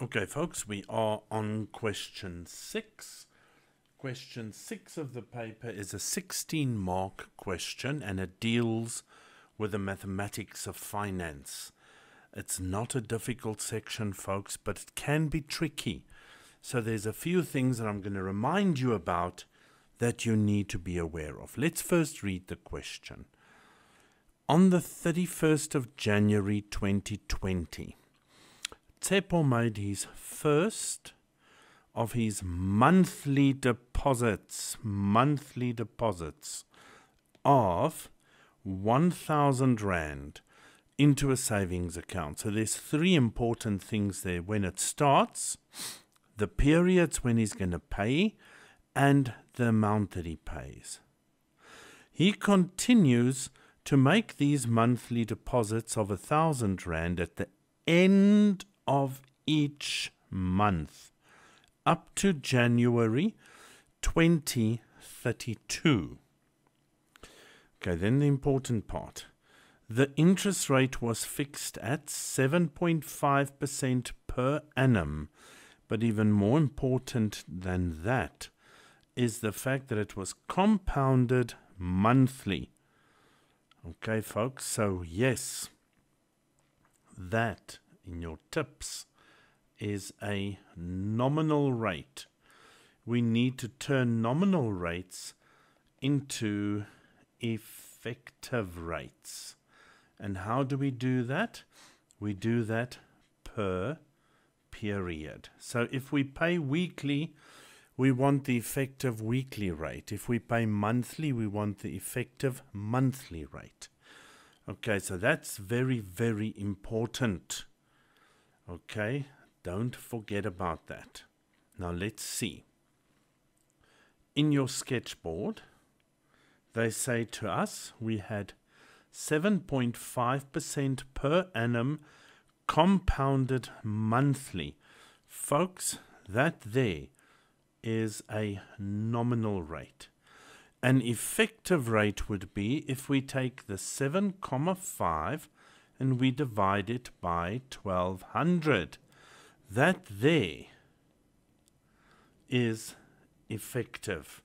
Okay, folks, we are on question six. Question six of the paper is a 16 mark question and it deals with the mathematics of finance. It's not a difficult section, folks, but it can be tricky. So there's a few things that I'm going to remind you about that you need to be aware of. Let's first read the question. On the 31st of January 2020, Tsepo made his first of his monthly deposits, monthly deposits of 1,000 Rand into a savings account. So there's three important things there when it starts, the periods when he's going to pay, and the amount that he pays. He continues to make these monthly deposits of a thousand rand at the end of each month up to January 2032. Okay, then the important part. The interest rate was fixed at 7.5% per annum. But even more important than that is the fact that it was compounded monthly. Okay, folks, so yes, that in your tips is a nominal rate. We need to turn nominal rates into effective rates. And how do we do that? We do that per period. So if we pay weekly, we want the effective weekly rate. If we pay monthly, we want the effective monthly rate. Okay, so that's very, very important. Okay, don't forget about that. Now let's see. In your sketchboard, they say to us we had 7.5% per annum compounded monthly. Folks, that there is a nominal rate. An effective rate would be if we take the 7,5 and we divide it by 1200. That there is effective.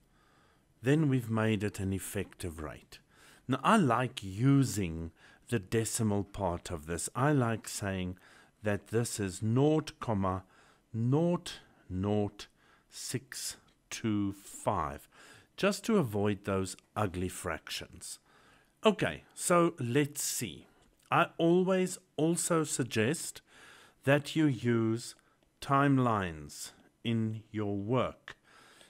Then we've made it an effective rate. Now, I like using the decimal part of this. I like saying that this is 0, comma 0.0625, just to avoid those ugly fractions. Okay, so let's see. I always also suggest that you use timelines in your work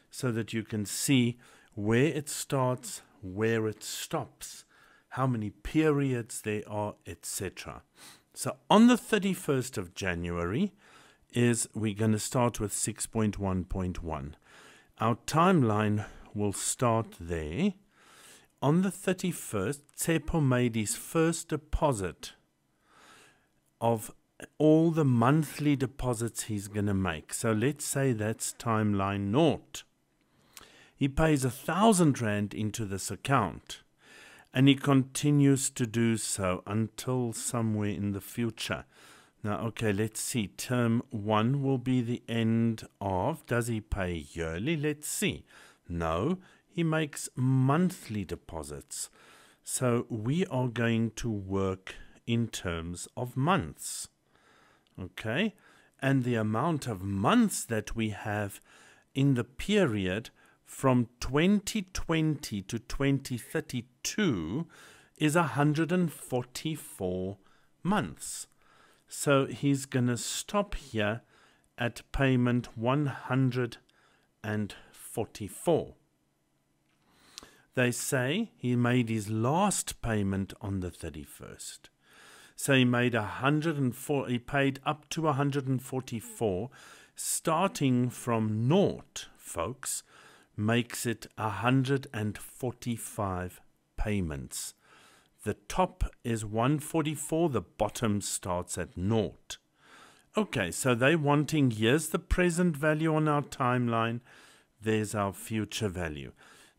so that you can see where it starts, where it stops, how many periods there are, etc. So on the 31st of January is we're going to start with 6.1.1. Our timeline will start there. On the 31st, Tsepo made his first deposit of all the monthly deposits he's going to make. So let's say that's timeline naught. He pays a thousand rand into this account and he continues to do so until somewhere in the future. Now, okay, let's see. Term one will be the end of. Does he pay yearly? Let's see. No, he makes monthly deposits. So we are going to work in terms of months. Okay? And the amount of months that we have in the period from 2020 to 2032 is 144 months. So he's going to stop here at payment 144. They say he made his last payment on the 31st. So he made 104, he paid up to 144, starting from naught, folks, makes it 145 payments. The top is 144, the bottom starts at naught. Okay, so they're wanting here's the present value on our timeline, there's our future value.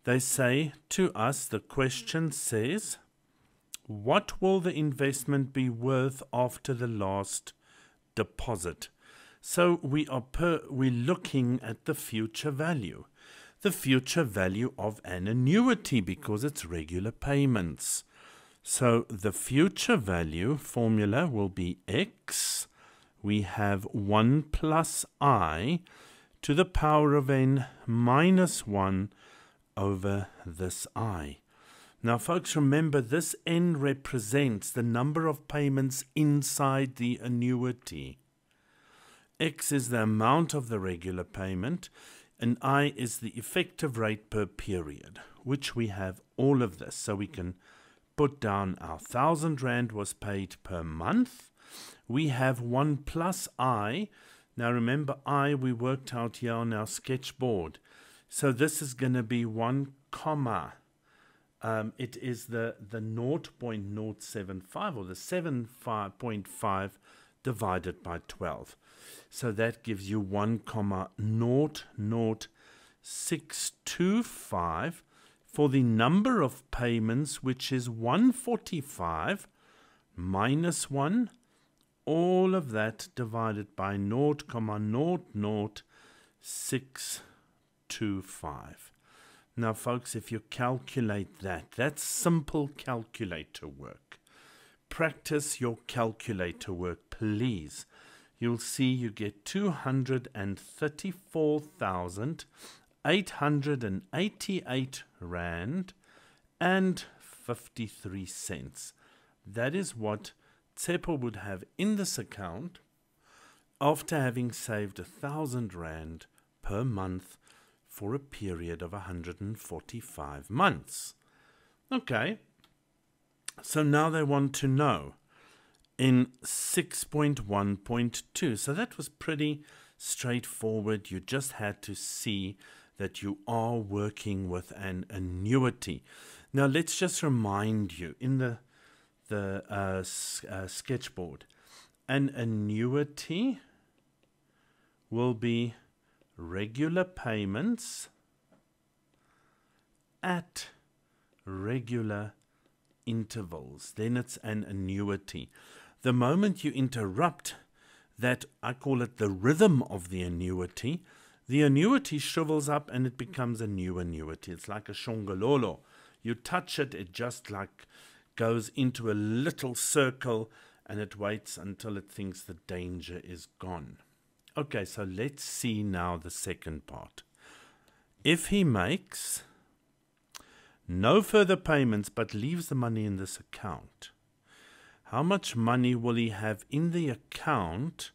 They say to us, the question says, What will the investment be worth after the last deposit? So we are per, we're looking at the future value, the future value of an annuity because it's regular payments. So the future value formula will be x. We have 1 plus i to the power of n minus 1 over this I. Now, folks, remember this N represents the number of payments inside the annuity. X is the amount of the regular payment, and I is the effective rate per period, which we have all of this. So we can put down our 1000 Rand was paid per month. We have 1 plus I. Now remember I we worked out here on our sketchboard. So this is going to be 1 comma. Um, it is the, the 0.075 or the 7.5 divided by 12. So that gives you 1 comma 00625 for the number of payments, which is 145 minus 1, all of that divided by 0, six. 25. Now, folks, if you calculate that, that's simple calculator work. Practice your calculator work, please. You'll see you get 234,888 Rand and 53 cents. That is what Tsepo would have in this account after having saved a thousand Rand per month for a period of 145 months. Okay, so now they want to know in 6.1.2. So that was pretty straightforward. You just had to see that you are working with an annuity. Now let's just remind you in the the uh, uh, sketchboard, an annuity will be regular payments at regular intervals. Then it's an annuity. The moment you interrupt that, I call it the rhythm of the annuity, the annuity shrivels up and it becomes a new annuity. It's like a shongololo. You touch it, it just like goes into a little circle and it waits until it thinks the danger is gone. Okay, so let's see now the second part. If he makes no further payments but leaves the money in this account, how much money will he have in the account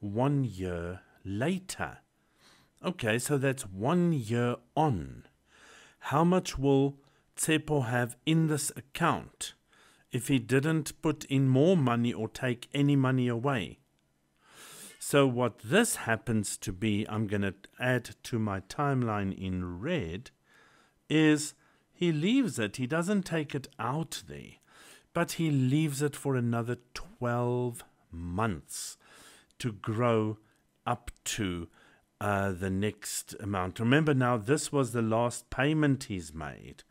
one year later? Okay, so that's one year on. How much will Tsepo have in this account if he didn't put in more money or take any money away? So what this happens to be, I'm going to add to my timeline in red, is he leaves it. He doesn't take it out there, but he leaves it for another 12 months to grow up to uh, the next amount. Remember now, this was the last payment he's made.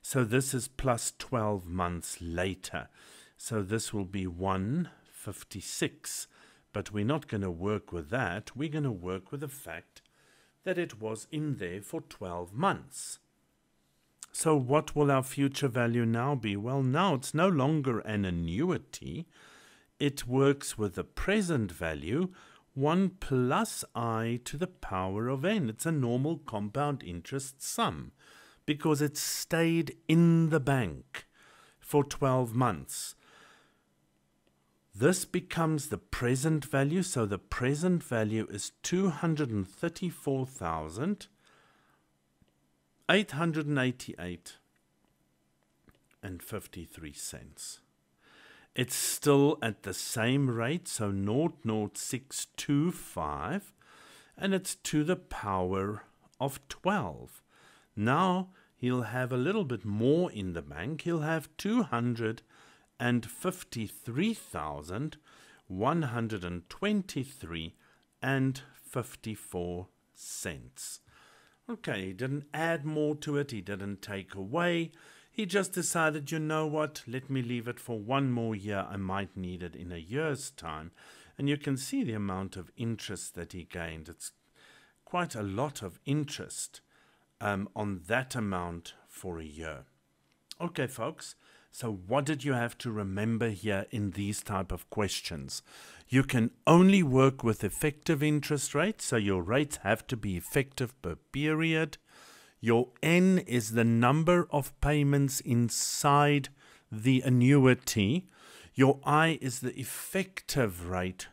So this is plus 12 months later. So this will be 156 but we're not going to work with that. We're going to work with the fact that it was in there for 12 months. So what will our future value now be? Well, now it's no longer an annuity. It works with the present value, 1 plus i to the power of n. It's a normal compound interest sum because it stayed in the bank for 12 months. This becomes the present value. So the present value is 234,888 and 53 cents. It's still at the same rate, so six two five, and it's to the power of 12. Now he'll have a little bit more in the bank. He'll have 200 and fifty-three thousand one hundred and twenty-three and fifty-four cents. Okay, he didn't add more to it, he didn't take away. He just decided, you know what, let me leave it for one more year. I might need it in a year's time. And you can see the amount of interest that he gained. It's quite a lot of interest um, on that amount for a year. Okay, folks. So what did you have to remember here in these type of questions? You can only work with effective interest rates, so your rates have to be effective per period. Your N is the number of payments inside the annuity. Your I is the effective rate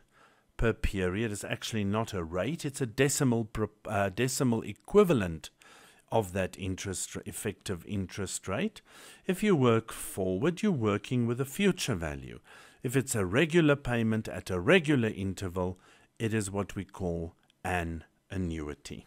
per period. It's actually not a rate, it's a decimal, uh, decimal equivalent of that interest effective interest rate. If you work forward, you're working with a future value. If it's a regular payment at a regular interval, it is what we call an annuity.